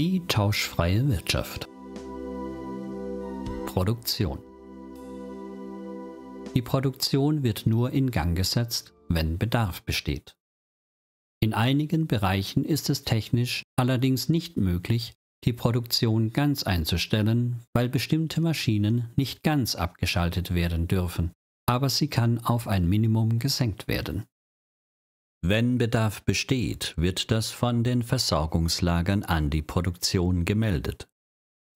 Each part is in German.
Die tauschfreie Wirtschaft. Produktion. Die Produktion wird nur in Gang gesetzt, wenn Bedarf besteht. In einigen Bereichen ist es technisch allerdings nicht möglich, die Produktion ganz einzustellen, weil bestimmte Maschinen nicht ganz abgeschaltet werden dürfen, aber sie kann auf ein Minimum gesenkt werden. Wenn Bedarf besteht, wird das von den Versorgungslagern an die Produktion gemeldet,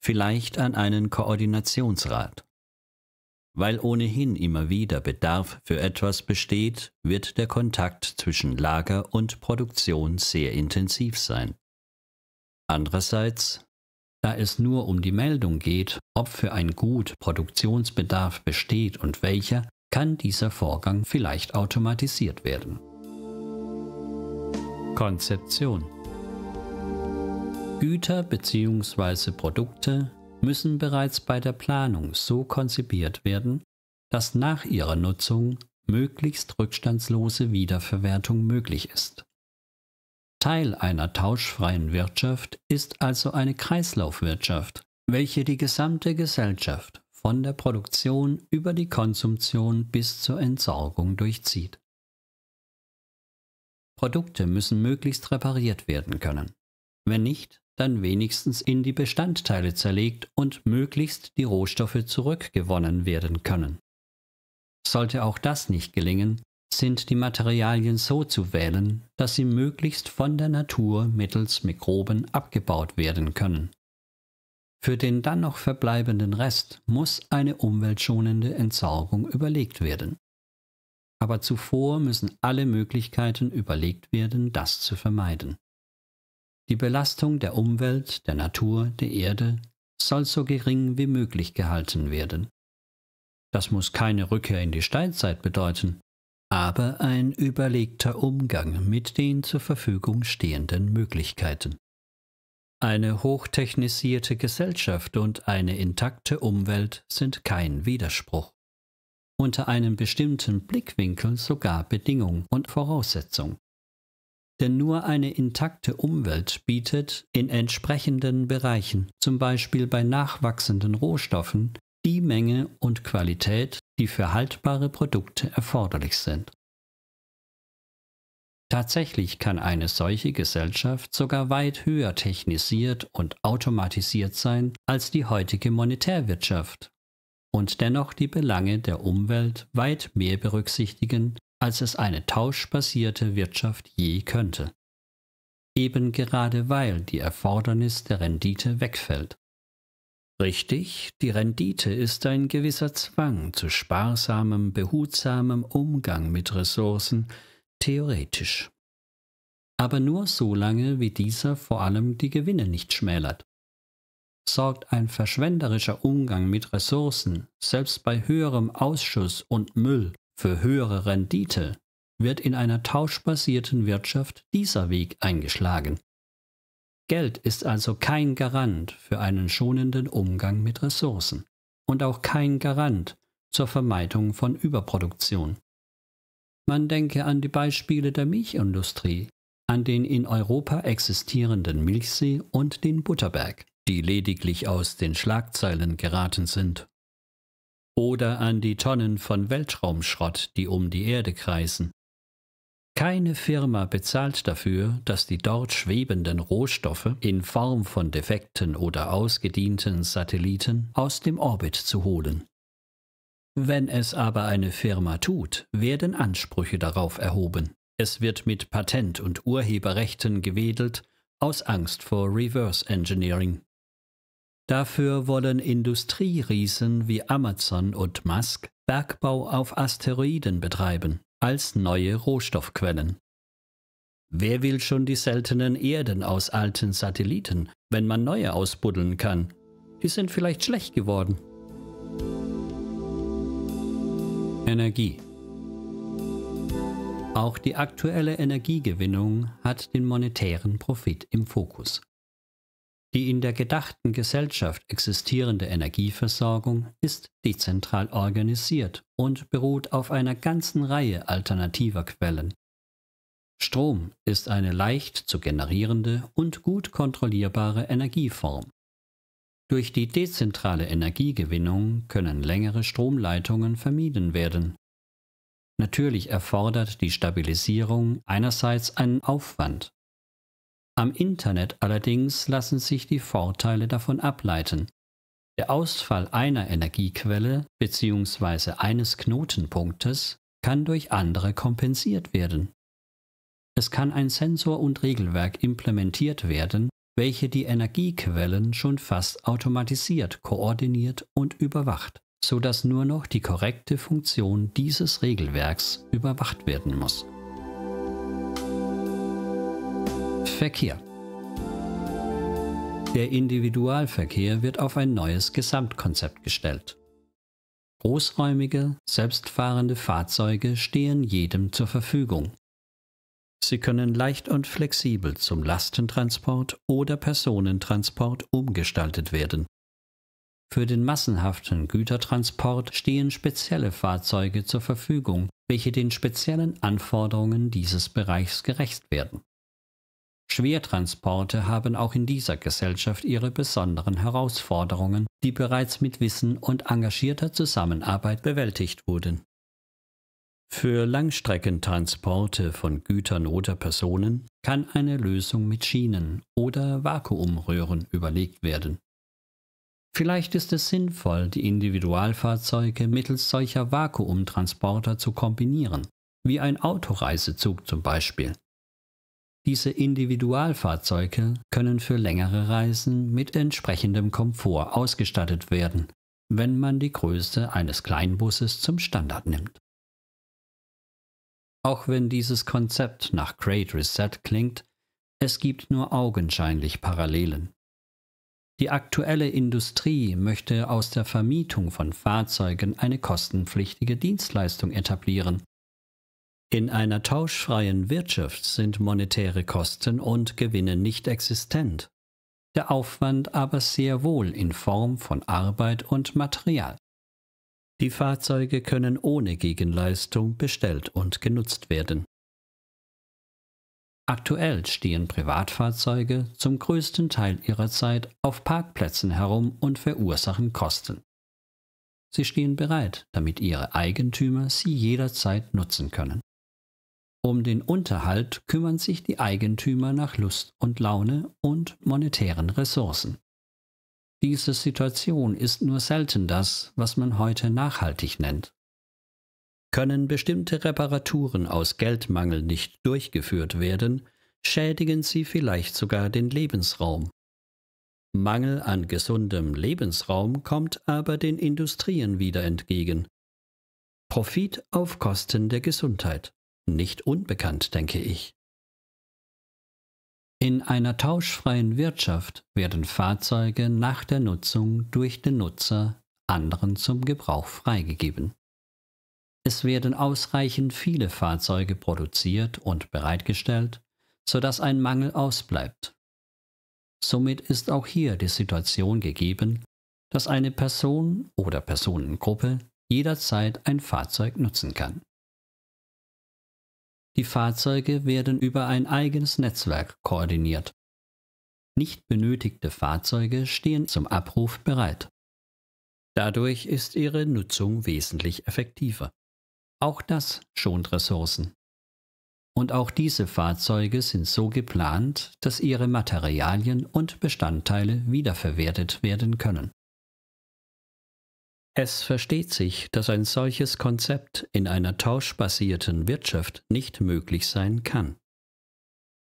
vielleicht an einen Koordinationsrat. Weil ohnehin immer wieder Bedarf für etwas besteht, wird der Kontakt zwischen Lager und Produktion sehr intensiv sein. Andererseits, da es nur um die Meldung geht, ob für ein Gut Produktionsbedarf besteht und welcher, kann dieser Vorgang vielleicht automatisiert werden. Konzeption Güter bzw. Produkte müssen bereits bei der Planung so konzipiert werden, dass nach ihrer Nutzung möglichst rückstandslose Wiederverwertung möglich ist. Teil einer tauschfreien Wirtschaft ist also eine Kreislaufwirtschaft, welche die gesamte Gesellschaft von der Produktion über die Konsumtion bis zur Entsorgung durchzieht. Produkte müssen möglichst repariert werden können. Wenn nicht, dann wenigstens in die Bestandteile zerlegt und möglichst die Rohstoffe zurückgewonnen werden können. Sollte auch das nicht gelingen, sind die Materialien so zu wählen, dass sie möglichst von der Natur mittels Mikroben abgebaut werden können. Für den dann noch verbleibenden Rest muss eine umweltschonende Entsorgung überlegt werden. Aber zuvor müssen alle Möglichkeiten überlegt werden, das zu vermeiden. Die Belastung der Umwelt, der Natur, der Erde soll so gering wie möglich gehalten werden. Das muss keine Rückkehr in die Steinzeit bedeuten, aber ein überlegter Umgang mit den zur Verfügung stehenden Möglichkeiten. Eine hochtechnisierte Gesellschaft und eine intakte Umwelt sind kein Widerspruch unter einem bestimmten Blickwinkel sogar Bedingung und Voraussetzung. Denn nur eine intakte Umwelt bietet in entsprechenden Bereichen, zum Beispiel bei nachwachsenden Rohstoffen, die Menge und Qualität, die für haltbare Produkte erforderlich sind. Tatsächlich kann eine solche Gesellschaft sogar weit höher technisiert und automatisiert sein als die heutige Monetärwirtschaft, und dennoch die Belange der Umwelt weit mehr berücksichtigen, als es eine tauschbasierte Wirtschaft je könnte. Eben gerade weil die Erfordernis der Rendite wegfällt. Richtig, die Rendite ist ein gewisser Zwang zu sparsamem, behutsamem Umgang mit Ressourcen, theoretisch. Aber nur so lange, wie dieser vor allem die Gewinne nicht schmälert sorgt ein verschwenderischer Umgang mit Ressourcen, selbst bei höherem Ausschuss und Müll, für höhere Rendite, wird in einer tauschbasierten Wirtschaft dieser Weg eingeschlagen. Geld ist also kein Garant für einen schonenden Umgang mit Ressourcen und auch kein Garant zur Vermeidung von Überproduktion. Man denke an die Beispiele der Milchindustrie, an den in Europa existierenden Milchsee und den Butterberg die lediglich aus den Schlagzeilen geraten sind, oder an die Tonnen von Weltraumschrott, die um die Erde kreisen. Keine Firma bezahlt dafür, dass die dort schwebenden Rohstoffe in Form von defekten oder ausgedienten Satelliten aus dem Orbit zu holen. Wenn es aber eine Firma tut, werden Ansprüche darauf erhoben. Es wird mit Patent- und Urheberrechten gewedelt aus Angst vor Reverse Engineering. Dafür wollen Industrieriesen wie Amazon und Musk Bergbau auf Asteroiden betreiben, als neue Rohstoffquellen. Wer will schon die seltenen Erden aus alten Satelliten, wenn man neue ausbuddeln kann? Die sind vielleicht schlecht geworden. Energie Auch die aktuelle Energiegewinnung hat den monetären Profit im Fokus. Die in der gedachten Gesellschaft existierende Energieversorgung ist dezentral organisiert und beruht auf einer ganzen Reihe alternativer Quellen. Strom ist eine leicht zu generierende und gut kontrollierbare Energieform. Durch die dezentrale Energiegewinnung können längere Stromleitungen vermieden werden. Natürlich erfordert die Stabilisierung einerseits einen Aufwand, am Internet allerdings lassen sich die Vorteile davon ableiten. Der Ausfall einer Energiequelle bzw. eines Knotenpunktes kann durch andere kompensiert werden. Es kann ein Sensor und Regelwerk implementiert werden, welche die Energiequellen schon fast automatisiert koordiniert und überwacht, sodass nur noch die korrekte Funktion dieses Regelwerks überwacht werden muss. Verkehr. Der Individualverkehr wird auf ein neues Gesamtkonzept gestellt. Großräumige, selbstfahrende Fahrzeuge stehen jedem zur Verfügung. Sie können leicht und flexibel zum Lastentransport oder Personentransport umgestaltet werden. Für den massenhaften Gütertransport stehen spezielle Fahrzeuge zur Verfügung, welche den speziellen Anforderungen dieses Bereichs gerecht werden. Schwertransporte haben auch in dieser Gesellschaft ihre besonderen Herausforderungen, die bereits mit Wissen und engagierter Zusammenarbeit bewältigt wurden. Für Langstreckentransporte von Gütern oder Personen kann eine Lösung mit Schienen oder Vakuumröhren überlegt werden. Vielleicht ist es sinnvoll, die Individualfahrzeuge mittels solcher Vakuumtransporter zu kombinieren, wie ein Autoreisezug zum Beispiel. Diese Individualfahrzeuge können für längere Reisen mit entsprechendem Komfort ausgestattet werden, wenn man die Größe eines Kleinbusses zum Standard nimmt. Auch wenn dieses Konzept nach Great Reset klingt, es gibt nur augenscheinlich Parallelen. Die aktuelle Industrie möchte aus der Vermietung von Fahrzeugen eine kostenpflichtige Dienstleistung etablieren, in einer tauschfreien Wirtschaft sind monetäre Kosten und Gewinne nicht existent, der Aufwand aber sehr wohl in Form von Arbeit und Material. Die Fahrzeuge können ohne Gegenleistung bestellt und genutzt werden. Aktuell stehen Privatfahrzeuge zum größten Teil ihrer Zeit auf Parkplätzen herum und verursachen Kosten. Sie stehen bereit, damit ihre Eigentümer sie jederzeit nutzen können. Um den Unterhalt kümmern sich die Eigentümer nach Lust und Laune und monetären Ressourcen. Diese Situation ist nur selten das, was man heute nachhaltig nennt. Können bestimmte Reparaturen aus Geldmangel nicht durchgeführt werden, schädigen sie vielleicht sogar den Lebensraum. Mangel an gesundem Lebensraum kommt aber den Industrien wieder entgegen. Profit auf Kosten der Gesundheit. Nicht unbekannt, denke ich. In einer tauschfreien Wirtschaft werden Fahrzeuge nach der Nutzung durch den Nutzer anderen zum Gebrauch freigegeben. Es werden ausreichend viele Fahrzeuge produziert und bereitgestellt, sodass ein Mangel ausbleibt. Somit ist auch hier die Situation gegeben, dass eine Person oder Personengruppe jederzeit ein Fahrzeug nutzen kann. Die Fahrzeuge werden über ein eigenes Netzwerk koordiniert. Nicht benötigte Fahrzeuge stehen zum Abruf bereit. Dadurch ist ihre Nutzung wesentlich effektiver. Auch das schont Ressourcen. Und auch diese Fahrzeuge sind so geplant, dass ihre Materialien und Bestandteile wiederverwertet werden können. Es versteht sich, dass ein solches Konzept in einer tauschbasierten Wirtschaft nicht möglich sein kann.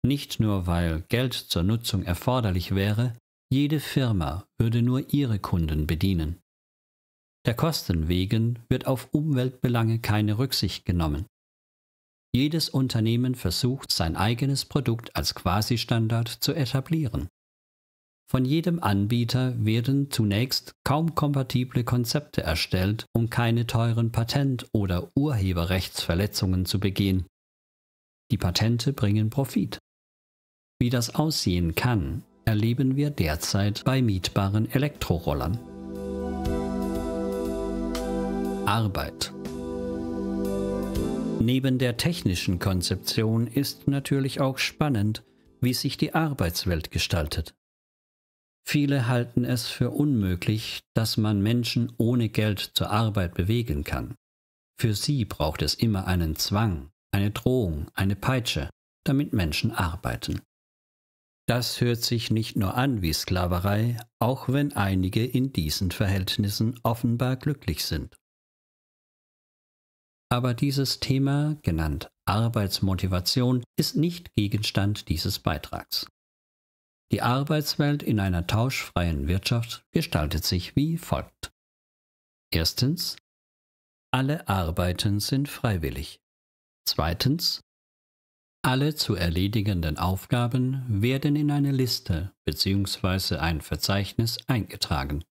Nicht nur weil Geld zur Nutzung erforderlich wäre, jede Firma würde nur ihre Kunden bedienen. Der Kosten wegen wird auf Umweltbelange keine Rücksicht genommen. Jedes Unternehmen versucht, sein eigenes Produkt als Quasi-Standard zu etablieren. Von jedem Anbieter werden zunächst kaum kompatible Konzepte erstellt, um keine teuren Patent- oder Urheberrechtsverletzungen zu begehen. Die Patente bringen Profit. Wie das aussehen kann, erleben wir derzeit bei mietbaren Elektrorollern. Arbeit. Neben der technischen Konzeption ist natürlich auch spannend, wie sich die Arbeitswelt gestaltet. Viele halten es für unmöglich, dass man Menschen ohne Geld zur Arbeit bewegen kann. Für sie braucht es immer einen Zwang, eine Drohung, eine Peitsche, damit Menschen arbeiten. Das hört sich nicht nur an wie Sklaverei, auch wenn einige in diesen Verhältnissen offenbar glücklich sind. Aber dieses Thema, genannt Arbeitsmotivation, ist nicht Gegenstand dieses Beitrags. Die Arbeitswelt in einer tauschfreien Wirtschaft gestaltet sich wie folgt. Erstens. Alle Arbeiten sind freiwillig. Zweitens. Alle zu erledigenden Aufgaben werden in eine Liste bzw. ein Verzeichnis eingetragen.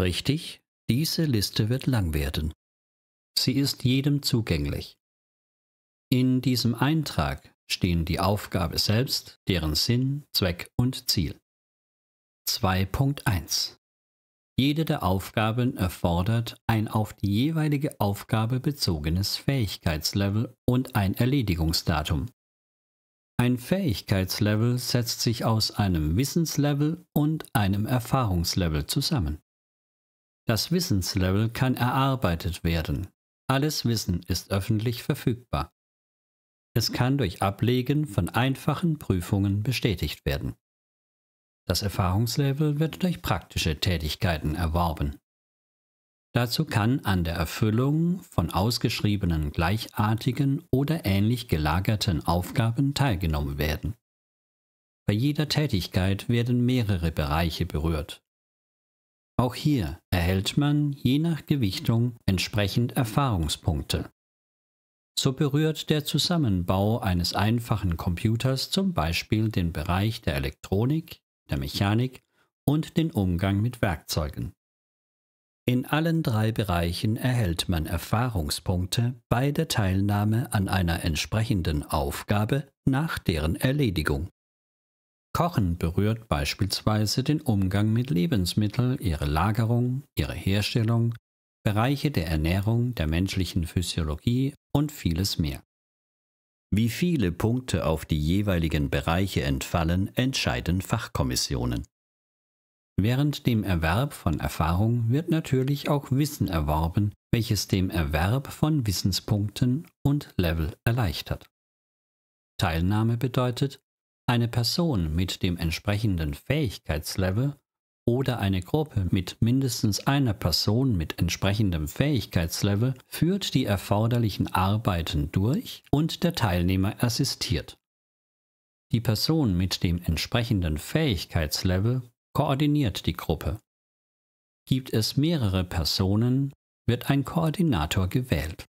Richtig, diese Liste wird lang werden. Sie ist jedem zugänglich. In diesem Eintrag stehen die Aufgabe selbst, deren Sinn, Zweck und Ziel. 2.1 Jede der Aufgaben erfordert ein auf die jeweilige Aufgabe bezogenes Fähigkeitslevel und ein Erledigungsdatum. Ein Fähigkeitslevel setzt sich aus einem Wissenslevel und einem Erfahrungslevel zusammen. Das Wissenslevel kann erarbeitet werden. Alles Wissen ist öffentlich verfügbar. Es kann durch Ablegen von einfachen Prüfungen bestätigt werden. Das Erfahrungslevel wird durch praktische Tätigkeiten erworben. Dazu kann an der Erfüllung von ausgeschriebenen gleichartigen oder ähnlich gelagerten Aufgaben teilgenommen werden. Bei jeder Tätigkeit werden mehrere Bereiche berührt. Auch hier erhält man je nach Gewichtung entsprechend Erfahrungspunkte. So berührt der Zusammenbau eines einfachen Computers zum Beispiel den Bereich der Elektronik, der Mechanik und den Umgang mit Werkzeugen. In allen drei Bereichen erhält man Erfahrungspunkte bei der Teilnahme an einer entsprechenden Aufgabe nach deren Erledigung. Kochen berührt beispielsweise den Umgang mit Lebensmitteln, ihre Lagerung, ihre Herstellung, Bereiche der Ernährung, der menschlichen Physiologie und vieles mehr. Wie viele Punkte auf die jeweiligen Bereiche entfallen, entscheiden Fachkommissionen. Während dem Erwerb von Erfahrung wird natürlich auch Wissen erworben, welches dem Erwerb von Wissenspunkten und Level erleichtert. Teilnahme bedeutet, eine Person mit dem entsprechenden Fähigkeitslevel oder eine Gruppe mit mindestens einer Person mit entsprechendem Fähigkeitslevel führt die erforderlichen Arbeiten durch und der Teilnehmer assistiert. Die Person mit dem entsprechenden Fähigkeitslevel koordiniert die Gruppe. Gibt es mehrere Personen, wird ein Koordinator gewählt.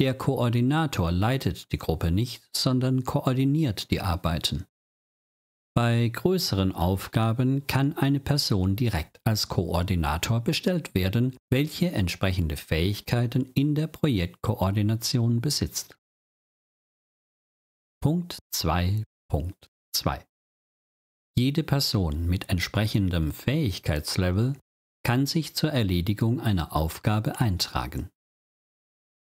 Der Koordinator leitet die Gruppe nicht, sondern koordiniert die Arbeiten. Bei größeren Aufgaben kann eine Person direkt als Koordinator bestellt werden, welche entsprechende Fähigkeiten in der Projektkoordination besitzt. Punkt 2.2 Jede Person mit entsprechendem Fähigkeitslevel kann sich zur Erledigung einer Aufgabe eintragen.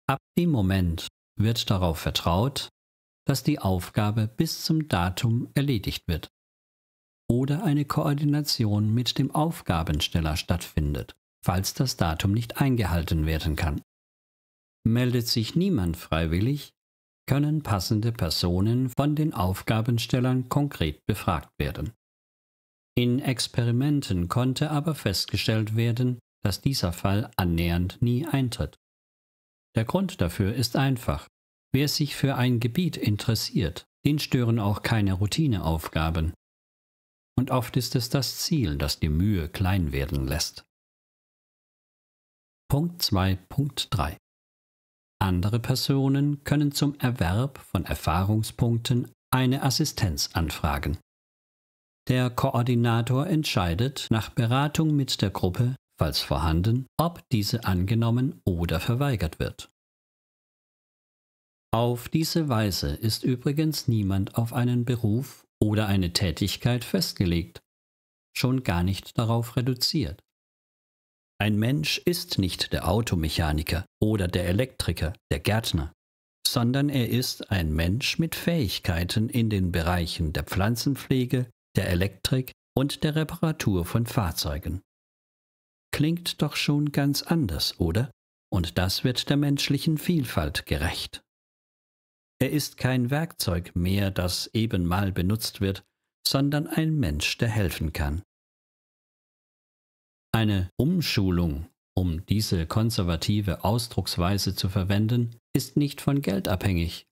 Ab dem Moment wird darauf vertraut, dass die Aufgabe bis zum Datum erledigt wird oder eine Koordination mit dem Aufgabensteller stattfindet, falls das Datum nicht eingehalten werden kann. Meldet sich niemand freiwillig, können passende Personen von den Aufgabenstellern konkret befragt werden. In Experimenten konnte aber festgestellt werden, dass dieser Fall annähernd nie eintritt. Der Grund dafür ist einfach. Wer sich für ein Gebiet interessiert, den stören auch keine Routineaufgaben, und oft ist es das Ziel, das die Mühe klein werden lässt. Punkt 2.3 Andere Personen können zum Erwerb von Erfahrungspunkten eine Assistenz anfragen. Der Koordinator entscheidet nach Beratung mit der Gruppe, falls vorhanden, ob diese angenommen oder verweigert wird. Auf diese Weise ist übrigens niemand auf einen Beruf oder eine Tätigkeit festgelegt, schon gar nicht darauf reduziert. Ein Mensch ist nicht der Automechaniker oder der Elektriker, der Gärtner, sondern er ist ein Mensch mit Fähigkeiten in den Bereichen der Pflanzenpflege, der Elektrik und der Reparatur von Fahrzeugen. Klingt doch schon ganz anders, oder? Und das wird der menschlichen Vielfalt gerecht. Er ist kein Werkzeug mehr, das eben mal benutzt wird, sondern ein Mensch, der helfen kann. Eine Umschulung, um diese konservative Ausdrucksweise zu verwenden, ist nicht von Geld abhängig.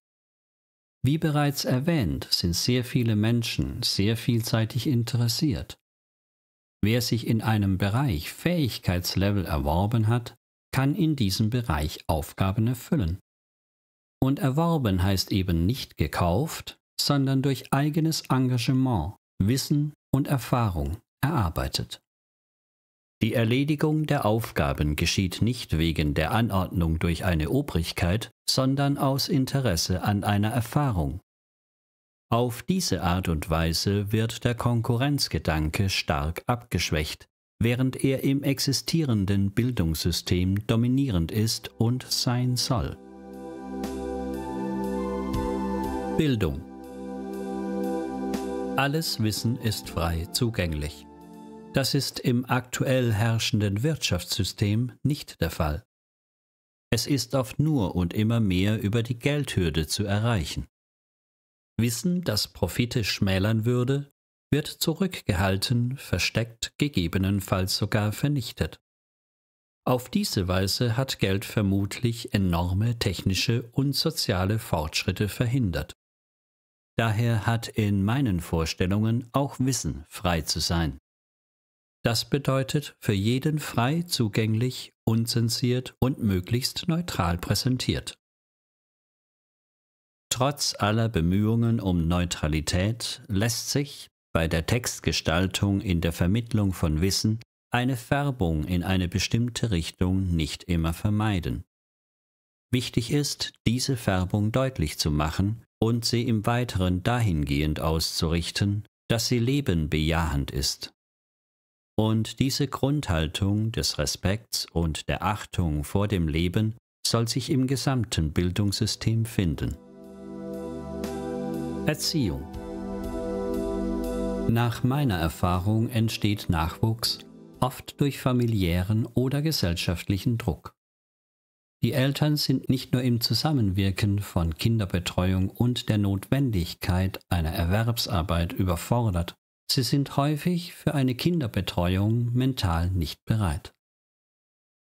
Wie bereits erwähnt, sind sehr viele Menschen sehr vielseitig interessiert. Wer sich in einem Bereich Fähigkeitslevel erworben hat, kann in diesem Bereich Aufgaben erfüllen. Und erworben heißt eben nicht gekauft, sondern durch eigenes Engagement, Wissen und Erfahrung erarbeitet. Die Erledigung der Aufgaben geschieht nicht wegen der Anordnung durch eine Obrigkeit, sondern aus Interesse an einer Erfahrung. Auf diese Art und Weise wird der Konkurrenzgedanke stark abgeschwächt, während er im existierenden Bildungssystem dominierend ist und sein soll. Bildung. Alles Wissen ist frei zugänglich. Das ist im aktuell herrschenden Wirtschaftssystem nicht der Fall. Es ist oft nur und immer mehr über die Geldhürde zu erreichen. Wissen, das Profite schmälern würde, wird zurückgehalten, versteckt, gegebenenfalls sogar vernichtet. Auf diese Weise hat Geld vermutlich enorme technische und soziale Fortschritte verhindert. Daher hat in meinen Vorstellungen auch Wissen frei zu sein. Das bedeutet, für jeden frei zugänglich, unzensiert und möglichst neutral präsentiert. Trotz aller Bemühungen um Neutralität lässt sich bei der Textgestaltung in der Vermittlung von Wissen eine Färbung in eine bestimmte Richtung nicht immer vermeiden. Wichtig ist, diese Färbung deutlich zu machen und sie im Weiteren dahingehend auszurichten, dass sie Leben bejahend ist. Und diese Grundhaltung des Respekts und der Achtung vor dem Leben soll sich im gesamten Bildungssystem finden. Erziehung Nach meiner Erfahrung entsteht Nachwuchs oft durch familiären oder gesellschaftlichen Druck. Die Eltern sind nicht nur im Zusammenwirken von Kinderbetreuung und der Notwendigkeit einer Erwerbsarbeit überfordert, sie sind häufig für eine Kinderbetreuung mental nicht bereit.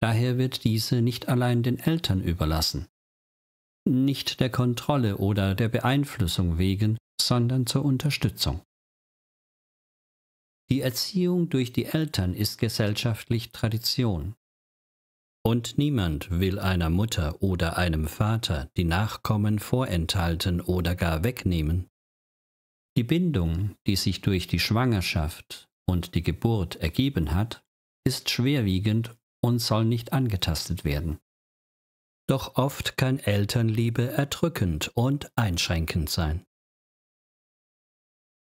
Daher wird diese nicht allein den Eltern überlassen, nicht der Kontrolle oder der Beeinflussung wegen, sondern zur Unterstützung. Die Erziehung durch die Eltern ist gesellschaftlich Tradition. Und niemand will einer Mutter oder einem Vater die Nachkommen vorenthalten oder gar wegnehmen. Die Bindung, die sich durch die Schwangerschaft und die Geburt ergeben hat, ist schwerwiegend und soll nicht angetastet werden. Doch oft kann Elternliebe erdrückend und einschränkend sein.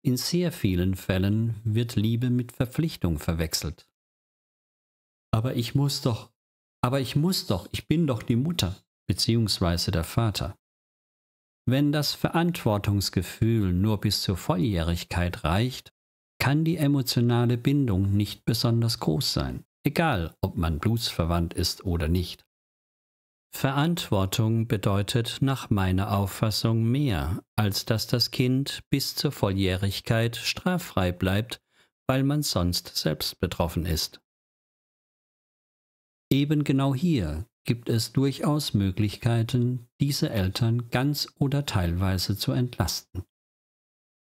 In sehr vielen Fällen wird Liebe mit Verpflichtung verwechselt. Aber ich muss doch, aber ich muss doch, ich bin doch die Mutter bzw. der Vater. Wenn das Verantwortungsgefühl nur bis zur Volljährigkeit reicht, kann die emotionale Bindung nicht besonders groß sein, egal ob man blutsverwandt ist oder nicht. Verantwortung bedeutet nach meiner Auffassung mehr, als dass das Kind bis zur Volljährigkeit straffrei bleibt, weil man sonst selbst betroffen ist. Eben genau hier gibt es durchaus Möglichkeiten, diese Eltern ganz oder teilweise zu entlasten.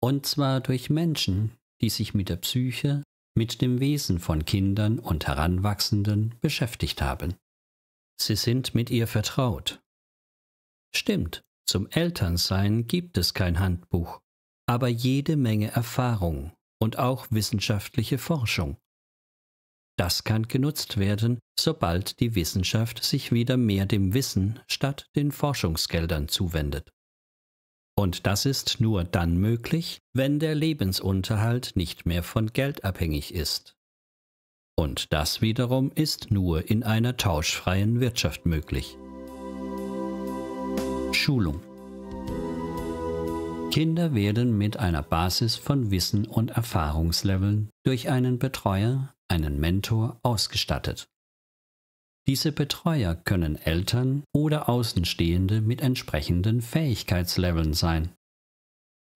Und zwar durch Menschen, die sich mit der Psyche, mit dem Wesen von Kindern und Heranwachsenden beschäftigt haben. Sie sind mit ihr vertraut. Stimmt, zum Elternsein gibt es kein Handbuch, aber jede Menge Erfahrung und auch wissenschaftliche Forschung das kann genutzt werden, sobald die Wissenschaft sich wieder mehr dem Wissen statt den Forschungsgeldern zuwendet. Und das ist nur dann möglich, wenn der Lebensunterhalt nicht mehr von Geld abhängig ist. Und das wiederum ist nur in einer tauschfreien Wirtschaft möglich. Schulung Kinder werden mit einer Basis von Wissen und Erfahrungsleveln durch einen Betreuer einen Mentor ausgestattet. Diese Betreuer können Eltern oder Außenstehende mit entsprechenden Fähigkeitsleveln sein.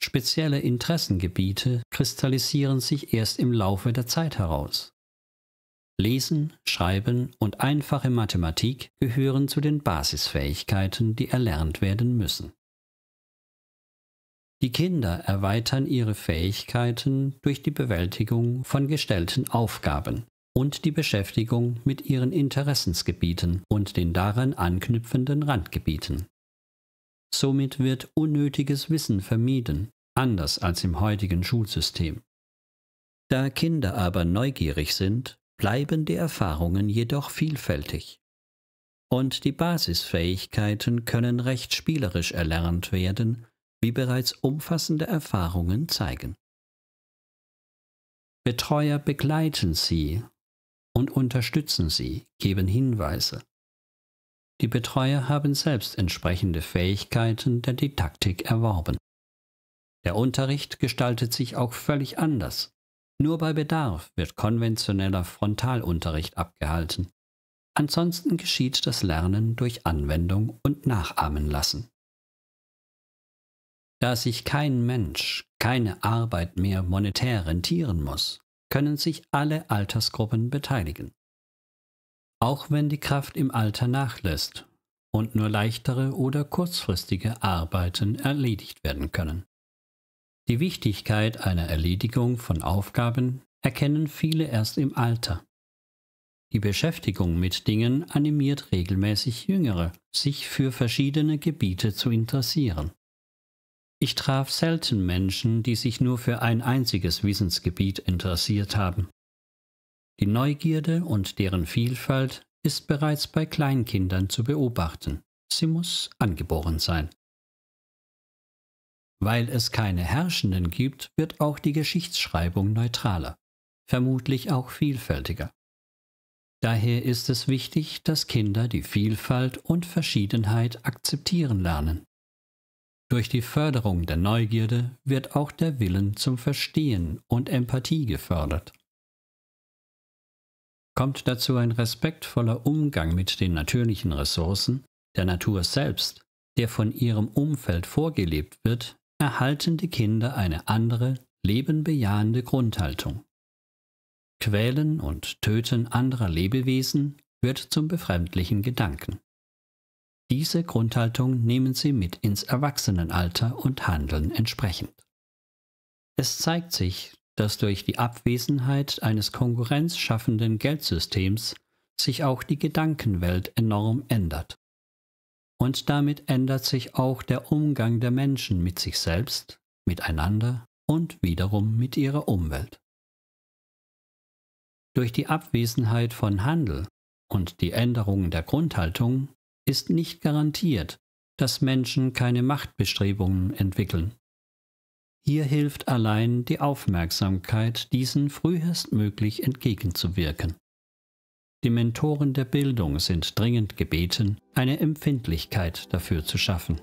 Spezielle Interessengebiete kristallisieren sich erst im Laufe der Zeit heraus. Lesen, Schreiben und einfache Mathematik gehören zu den Basisfähigkeiten, die erlernt werden müssen. Die Kinder erweitern ihre Fähigkeiten durch die Bewältigung von gestellten Aufgaben und die Beschäftigung mit ihren Interessensgebieten und den daran anknüpfenden Randgebieten. Somit wird unnötiges Wissen vermieden, anders als im heutigen Schulsystem. Da Kinder aber neugierig sind, bleiben die Erfahrungen jedoch vielfältig. Und die Basisfähigkeiten können recht spielerisch erlernt werden wie bereits umfassende Erfahrungen zeigen. Betreuer begleiten Sie und unterstützen Sie, geben Hinweise. Die Betreuer haben selbst entsprechende Fähigkeiten der Didaktik erworben. Der Unterricht gestaltet sich auch völlig anders. Nur bei Bedarf wird konventioneller Frontalunterricht abgehalten. Ansonsten geschieht das Lernen durch Anwendung und Nachahmen lassen. Da sich kein Mensch keine Arbeit mehr monetär rentieren muss, können sich alle Altersgruppen beteiligen. Auch wenn die Kraft im Alter nachlässt und nur leichtere oder kurzfristige Arbeiten erledigt werden können. Die Wichtigkeit einer Erledigung von Aufgaben erkennen viele erst im Alter. Die Beschäftigung mit Dingen animiert regelmäßig Jüngere, sich für verschiedene Gebiete zu interessieren. Ich traf selten Menschen, die sich nur für ein einziges Wissensgebiet interessiert haben. Die Neugierde und deren Vielfalt ist bereits bei Kleinkindern zu beobachten. Sie muss angeboren sein. Weil es keine Herrschenden gibt, wird auch die Geschichtsschreibung neutraler, vermutlich auch vielfältiger. Daher ist es wichtig, dass Kinder die Vielfalt und Verschiedenheit akzeptieren lernen. Durch die Förderung der Neugierde wird auch der Willen zum Verstehen und Empathie gefördert. Kommt dazu ein respektvoller Umgang mit den natürlichen Ressourcen, der Natur selbst, der von ihrem Umfeld vorgelebt wird, erhalten die Kinder eine andere, lebenbejahende Grundhaltung. Quälen und Töten anderer Lebewesen wird zum befremdlichen Gedanken. Diese Grundhaltung nehmen sie mit ins Erwachsenenalter und handeln entsprechend. Es zeigt sich, dass durch die Abwesenheit eines konkurrenzschaffenden Geldsystems sich auch die Gedankenwelt enorm ändert. Und damit ändert sich auch der Umgang der Menschen mit sich selbst, miteinander und wiederum mit ihrer Umwelt. Durch die Abwesenheit von Handel und die Änderungen der Grundhaltung ist nicht garantiert, dass Menschen keine Machtbestrebungen entwickeln. Hier hilft allein die Aufmerksamkeit, diesen frühestmöglich entgegenzuwirken. Die Mentoren der Bildung sind dringend gebeten, eine Empfindlichkeit dafür zu schaffen.